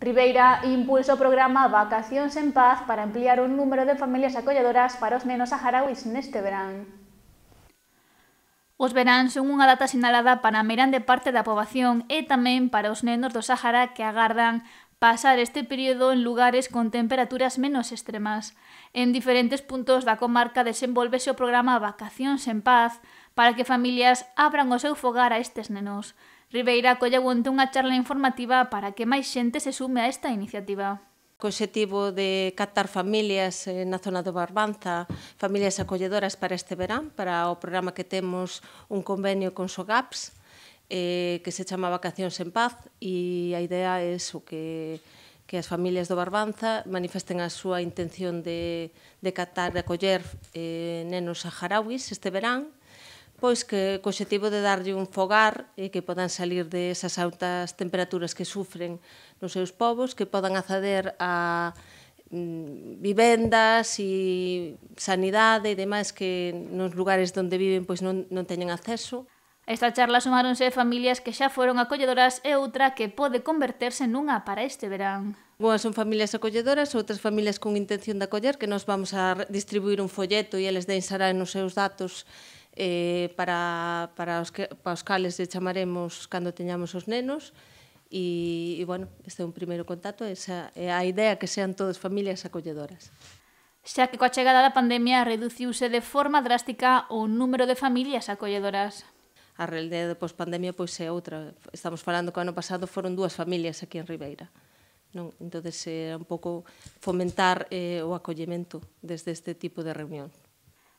Ribeira impulsa o programa Vacacións en Paz para ampliar o número de familias acolledoras para os nenos saharauis neste verán. Os veráns son unha data sinalada para a meirande parte da poboación e tamén para os nenos do Sahara que agardan pasar este período en lugares con temperaturas menos extremas. En diferentes puntos da comarca desenvolvese o programa Vacacións en Paz para que familias abran o seu fogar a estes nenos. Ribeira colle onte unha charla informativa para que máis xente se sume a esta iniciativa co objetivo de captar familias eh, na zona do Barbanza, familias acolledoras para este verán, para o programa que temos un convenio con SOGAPS, eh, que se chama Vacacións en Paz, e a idea é o que que as familias do Barbanza manifesten a súa intención de, de catar, de acoller eh, nenos saharauis este verán pois que co objetivo de darlle un fogar e que podan salir esas altas temperaturas que sufren nos seus povos, que podan acceder a mm, vivendas e sanidade e demais que nos lugares onde viven pois non, non teñen acceso. A esta charla sumáronse familias que xa foron acolledoras e outra que pode converterse nunha para este verán. Boas son familias acolledoras, outras familias con intención de acoller, que nos vamos a distribuir un folleto e eles deixarán nos seus datos eh, para, para, os que, para os cales de chamaremos cando teñamos os nenos, e, e bueno, este é un primeiro contacto, esa é a idea que sean todas familias acolledoras. Xa que coa chegada da pandemia reduciuse de forma drástica o número de familias acolledoras. A realidade pós pandemia pois é outra. Estamos falando que o ano pasado foron dúas familias aquí en Ribeira. Non? Entón, é un pouco fomentar eh, o acollemento desde este tipo de reunións.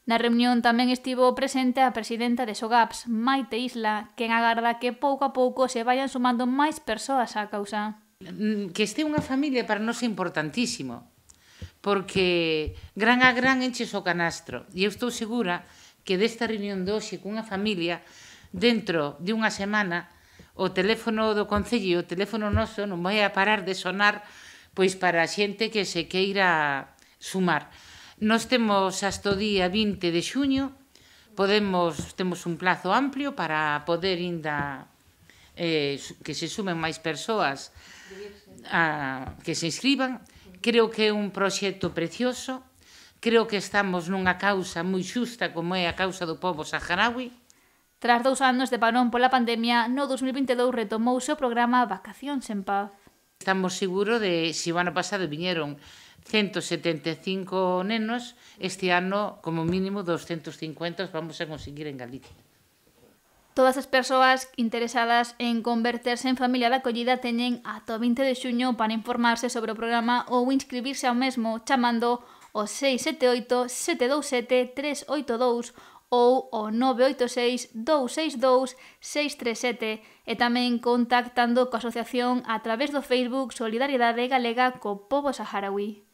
Na reunión tamén estivo presente a presidenta de Sogaps, Maite Isla, quen agarda que pouco a pouco se vayan sumando máis persoas á causa. Mm, que este unha familia para nós é importantísimo, porque gran a gran enches o canastro. E eu estou segura que desta reunión de hoxe cunha familia, dentro de unha semana, o teléfono do Concello e o teléfono noso non vai a parar de sonar pois para a xente que se queira sumar. Nos temos hasta o día 20 de xuño, podemos, temos un plazo amplio para poder inda eh, que se sumen máis persoas a, que se inscriban. Creo que é un proxecto precioso, creo que estamos nunha causa moi xusta como é a causa do povo saharaui. Tras dous anos de parón pola pandemia, no 2022 retomouse o programa Vacacións en Paz. Estamos seguros de, se si o ano pasado viñeron 175 nenos, este ano como mínimo 250 vamos a conseguir en Galicia. Todas as persoas interesadas en converterse en familia de acollida teñen ata o 20 de xuño para informarse sobre o programa ou inscribirse ao mesmo chamando o 678-727-382 ou o 986-262-637 e tamén contactando coa asociación a través do Facebook Solidariedade Galega co Pobo Saharaui.